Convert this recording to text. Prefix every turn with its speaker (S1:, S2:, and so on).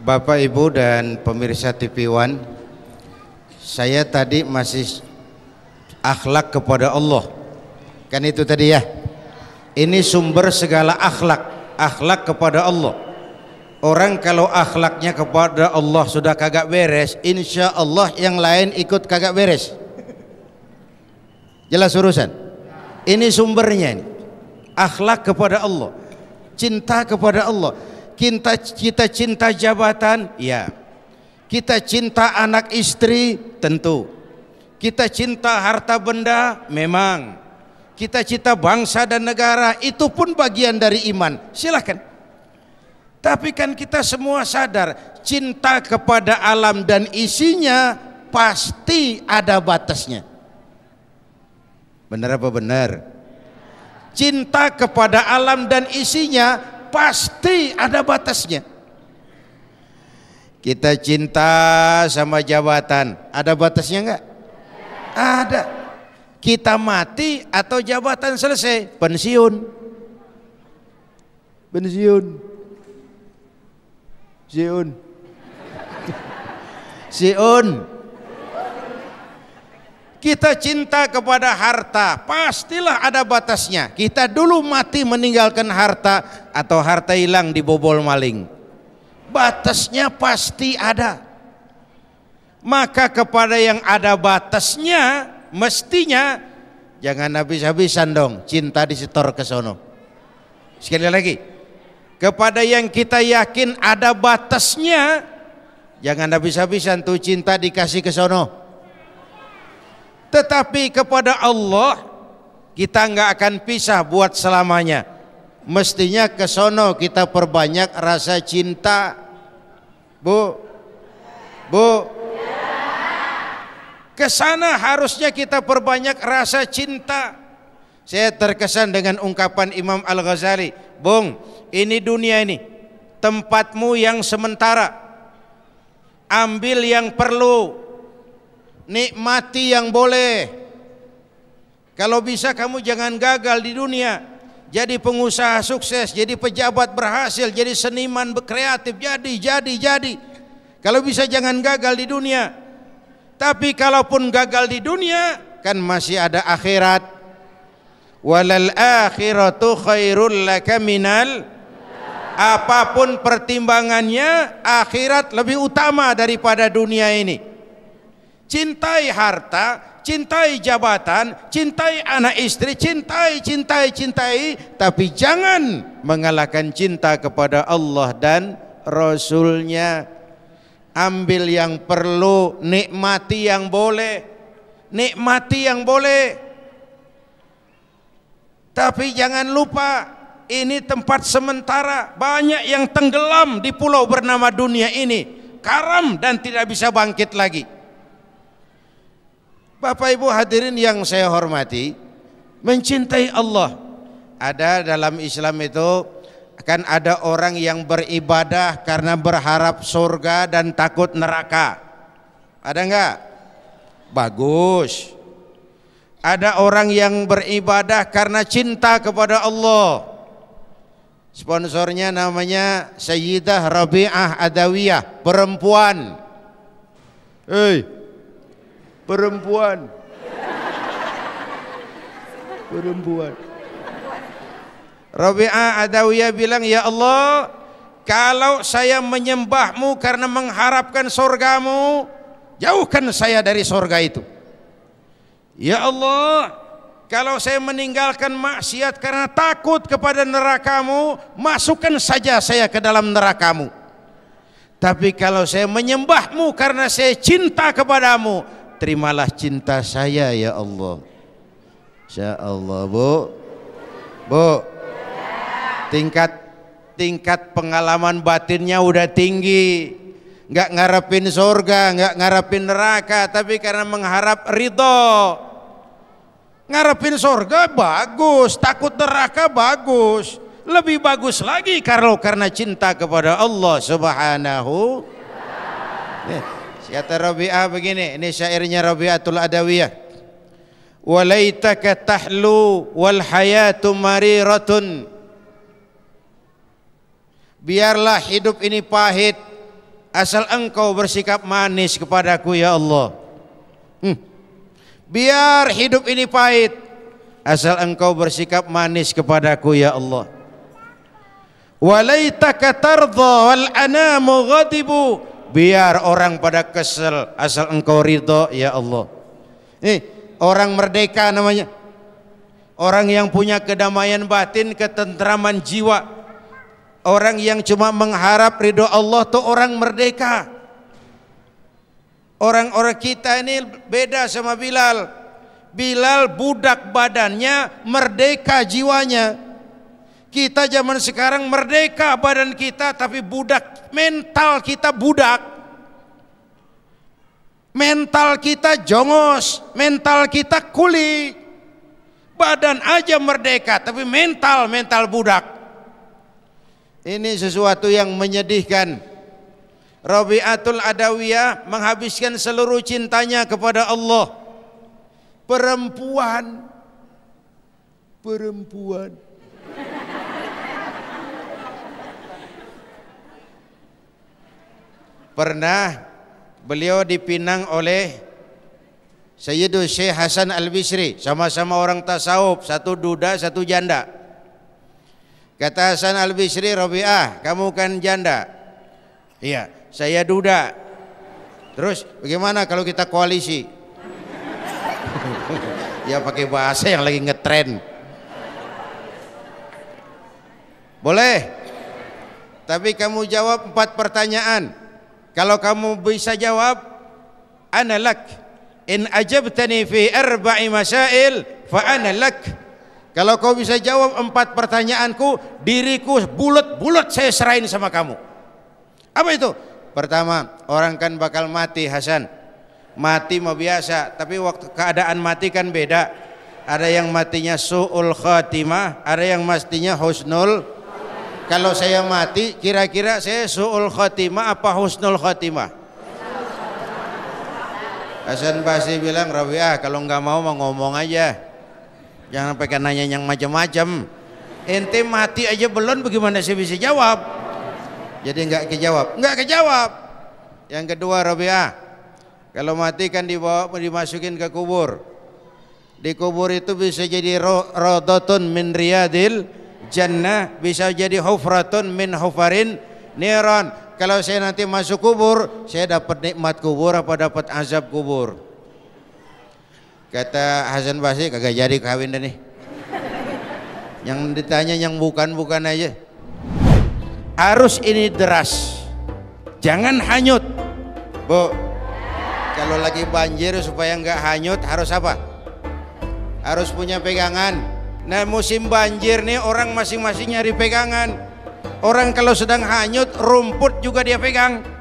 S1: Bapak Ibu dan pemirsa TV One, saya tadi masih akhlak kepada Allah. Kan itu tadi ya. Ini sumber segala akhlak, akhlak kepada Allah. Orang kalau akhlaknya kepada Allah sudah kagak beres, insya Allah yang lain ikut kagak beres. Jelas urusan. Ini sumbernya ini. Akhlak kepada Allah, cinta kepada Allah kita cita cinta jabatan, ya. Kita cinta anak istri, tentu. Kita cinta harta benda, memang. Kita cita bangsa dan negara, itu pun bagian dari iman. Silahkan. Tapi kan kita semua sadar, cinta kepada alam dan isinya pasti ada batasnya. Benar apa benar? Cinta kepada alam dan isinya pasti ada batasnya. Kita cinta sama jabatan, ada batasnya enggak? Ada. Kita mati atau jabatan selesai, pensiun. Pensiun. Siun. Siun. Kita cinta kepada harta, pastilah ada batasnya. Kita dulu mati meninggalkan harta, atau harta hilang dibobol maling. Batasnya pasti ada. Maka kepada yang ada batasnya mestinya jangan habis-habisan dong cinta disetor ke sono. Sekali lagi, kepada yang kita yakin ada batasnya jangan habis-habisan tuh cinta dikasih ke sono. Tetapi kepada Allah kita nggak akan pisah buat selamanya mestinya ke sono kita perbanyak rasa cinta Bu Bu ke sana harusnya kita perbanyak rasa cinta saya terkesan dengan ungkapan Imam Al-Ghazali Bung ini dunia ini tempatmu yang sementara ambil yang perlu nikmati yang boleh kalau bisa kamu jangan gagal di dunia jadi pengusaha sukses, jadi pejabat berhasil, jadi seniman berkreatif, jadi, jadi, jadi. Kalau bisa jangan gagal di dunia. Tapi kalaupun gagal di dunia, kan masih ada akhirat. Walal akhiratu khairul laka minal apapun pertimbangannya, akhirat lebih utama daripada dunia ini. Cintai harta cintai jabatan, cintai anak istri, cintai, cintai, cintai, tapi jangan mengalahkan cinta kepada Allah dan Rasulnya. Ambil yang perlu, nikmati yang boleh, nikmati yang boleh. Tapi jangan lupa ini tempat sementara banyak yang tenggelam di pulau bernama dunia ini karam dan tidak bisa bangkit lagi. Bapak Ibu hadirin yang saya hormati, mencintai Allah ada dalam Islam itu akan ada orang yang beribadah karena berharap surga dan takut neraka. Ada enggak? Bagus. Ada orang yang beribadah karena cinta kepada Allah. Sponsornya namanya Sayyidah Rabi'ah Adawiyah, perempuan. Hei, Perempuan. Perempuan. Rabi'ah Adawiyah bilang, "Ya Allah, kalau saya menyembahmu karena mengharapkan surgamu, jauhkan saya dari surga itu." Ya Allah, kalau saya meninggalkan maksiat karena takut kepada nerakamu, masukkan saja saya ke dalam nerakamu. Tapi kalau saya menyembahmu karena saya cinta kepadamu, terimalah cinta saya ya Allah Insya Allah Bu Bu tingkat tingkat pengalaman batinnya udah tinggi nggak ngarepin surga nggak ngarepin neraka tapi karena mengharap ridho ngarepin surga bagus takut neraka bagus lebih bagus lagi kalau karena cinta kepada Allah subhanahu Kata Rabi'ah begini, ini syairnya Rabi'atul Adawiyah. Walaitaka tahlu wal hayatu mariratun. Biarlah hidup ini pahit asal engkau bersikap manis kepadaku ya Allah. Hmm. Biar hidup ini pahit asal engkau bersikap manis kepadaku ya Allah. Walaitaka tardha wal anamu ghadibu biar orang pada kesel asal engkau ridho ya Allah ini orang merdeka namanya orang yang punya kedamaian batin ketentraman jiwa orang yang cuma mengharap ridho Allah tuh orang merdeka orang-orang kita ini beda sama Bilal Bilal budak badannya merdeka jiwanya kita zaman sekarang merdeka badan kita tapi budak, mental kita budak. Mental kita jongos, mental kita kuli. Badan aja merdeka tapi mental mental budak. Ini sesuatu yang menyedihkan. Rabi'atul Adawiyah menghabiskan seluruh cintanya kepada Allah. Perempuan perempuan pernah beliau dipinang oleh Sayyidu Syekh Hasan Al-Bisri sama-sama orang tasawuf satu duda satu janda kata Hasan Al-Bisri Robiah kamu kan janda iya saya duda terus bagaimana kalau kita koalisi ya pakai bahasa yang lagi ngetrend boleh tapi kamu jawab empat pertanyaan kalau kamu bisa jawab, ana lak. In ajabtani fi arba'i masail fa ana lak. Kalau kau bisa jawab empat pertanyaanku, diriku bulat-bulat saya serahin sama kamu. Apa itu? Pertama, orang kan bakal mati Hasan. Mati mau biasa, tapi waktu keadaan mati kan beda. Ada yang matinya su'ul khatimah, ada yang matinya husnul kalau saya mati kira-kira saya su'ul khotimah apa husnul khotimah Hasan pasti bilang Rabi'ah kalau nggak mau mau ngomong aja jangan pakai nanya yang macam-macam ente mati aja belum bagaimana saya bisa jawab jadi nggak kejawab nggak kejawab yang kedua Rabi'ah kalau mati kan dibawa dimasukin ke kubur di kubur itu bisa jadi rodotun min riyadil jannah bisa jadi hufratun min hufarin niran kalau saya nanti masuk kubur saya dapat nikmat kubur apa dapat azab kubur kata Hasan Basri kagak jadi kawin dah nih yang ditanya yang bukan-bukan aja harus ini deras jangan hanyut bu kalau lagi banjir supaya nggak hanyut harus apa harus punya pegangan Nah musim banjir nih orang masing-masing nyari pegangan. Orang kalau sedang hanyut rumput juga dia pegang.